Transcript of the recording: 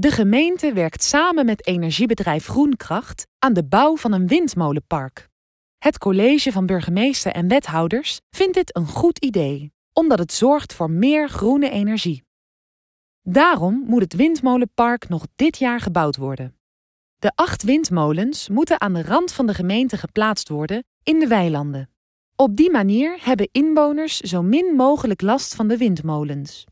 De gemeente werkt samen met energiebedrijf Groenkracht aan de bouw van een windmolenpark. Het college van burgemeester en wethouders vindt dit een goed idee, omdat het zorgt voor meer groene energie. Daarom moet het windmolenpark nog dit jaar gebouwd worden. De acht windmolens moeten aan de rand van de gemeente geplaatst worden in de weilanden. Op die manier hebben inwoners zo min mogelijk last van de windmolens.